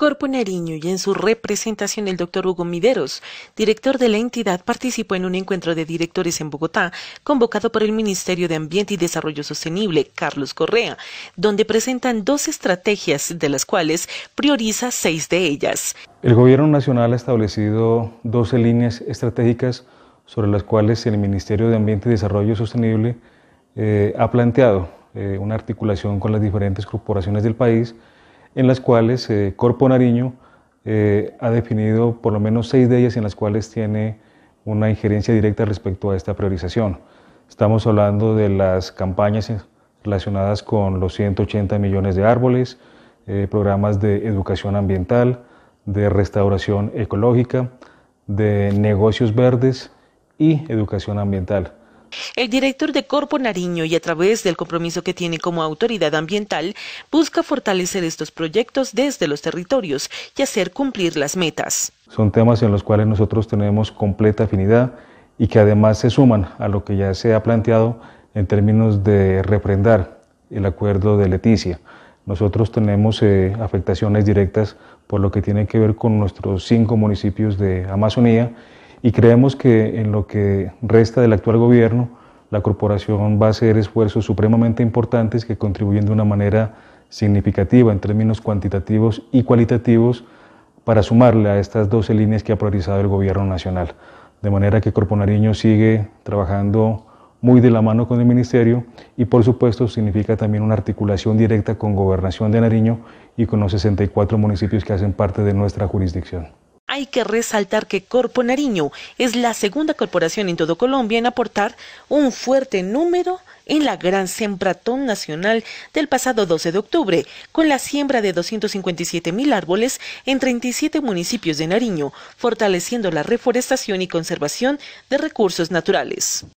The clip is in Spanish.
Corpo Nariño y en su representación el doctor Hugo Mideros, director de la entidad, participó en un encuentro de directores en Bogotá convocado por el Ministerio de Ambiente y Desarrollo Sostenible, Carlos Correa, donde presentan dos estrategias de las cuales prioriza seis de ellas. El Gobierno Nacional ha establecido 12 líneas estratégicas sobre las cuales el Ministerio de Ambiente y Desarrollo Sostenible eh, ha planteado eh, una articulación con las diferentes corporaciones del país en las cuales eh, Corpo Nariño eh, ha definido por lo menos seis de ellas en las cuales tiene una injerencia directa respecto a esta priorización. Estamos hablando de las campañas relacionadas con los 180 millones de árboles, eh, programas de educación ambiental, de restauración ecológica, de negocios verdes y educación ambiental. El director de Corpo Nariño y a través del compromiso que tiene como autoridad ambiental, busca fortalecer estos proyectos desde los territorios y hacer cumplir las metas. Son temas en los cuales nosotros tenemos completa afinidad y que además se suman a lo que ya se ha planteado en términos de reprendar el acuerdo de Leticia. Nosotros tenemos eh, afectaciones directas por lo que tiene que ver con nuestros cinco municipios de Amazonía y creemos que en lo que resta del actual gobierno, la corporación va a hacer esfuerzos supremamente importantes que contribuyen de una manera significativa en términos cuantitativos y cualitativos para sumarle a estas 12 líneas que ha priorizado el gobierno nacional. De manera que Corpo Nariño sigue trabajando muy de la mano con el ministerio y por supuesto significa también una articulación directa con Gobernación de Nariño y con los 64 municipios que hacen parte de nuestra jurisdicción hay que resaltar que Corpo Nariño es la segunda corporación en todo Colombia en aportar un fuerte número en la gran sembratón nacional del pasado 12 de octubre, con la siembra de 257 mil árboles en 37 municipios de Nariño, fortaleciendo la reforestación y conservación de recursos naturales.